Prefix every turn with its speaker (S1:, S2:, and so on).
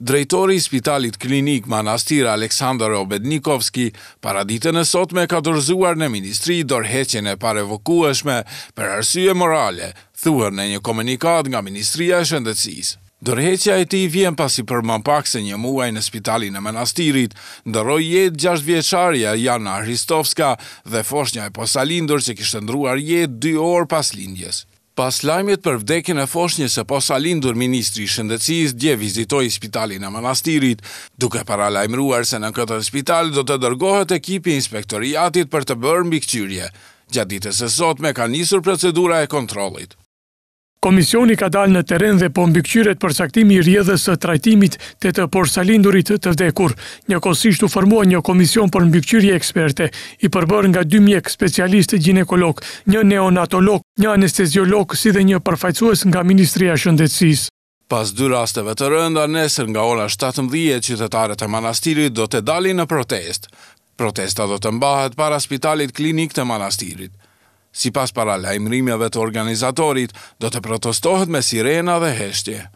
S1: Drejtori i Spitalit Klinik Manastir Aleksandar Obednikovski para ditën e sotme ka dorëzuar në Ministri dorëheqjen e parevokueshme për arsye morale, thuar në një komunikat nga Ministria e Shëndetësisë. Dorëheqja e tij vjen pasi për më pak se një muaj në Spitalin e Manastirit ndroi jetë gjashtëvjeçarja Jana Hristovska dhe foshnja e posalindur që kishte ndruar jetë 2 orë pas lindjes. Pas lajmit për vdekin e foshnjës e posa lindur Ministri Shëndecis dje vizitoj spitalin e manastirit, duke para lajmruar se në këtë spital do të dërgohet ekipi inspektoriatit për të bërë mbi këqyrje. Gjatë ditës e sot me ka njësur procedura e kontrolit.
S2: Komisioni ka dalë në teren dhe po mbikqyret për saktimi i rjedhës të trajtimit të të porsalindurit të vdekur. Një kosishtu formua një komision për mbikqyri eksperte, i përbër nga 2 mjek specialistë gjinekolog, një neonatolog, një anestezjolog, si dhe një përfajcues nga Ministria Shëndetsis.
S1: Pas dy rasteve të rënda, nesër nga ora 17, qytetarët e manastirit do të dalin në protest. Protesta do të mbahet para spitalit klinik të manastirit. Si pas para lajmërimjave të organizatorit, do të protestohet me sirena dhe heshtje.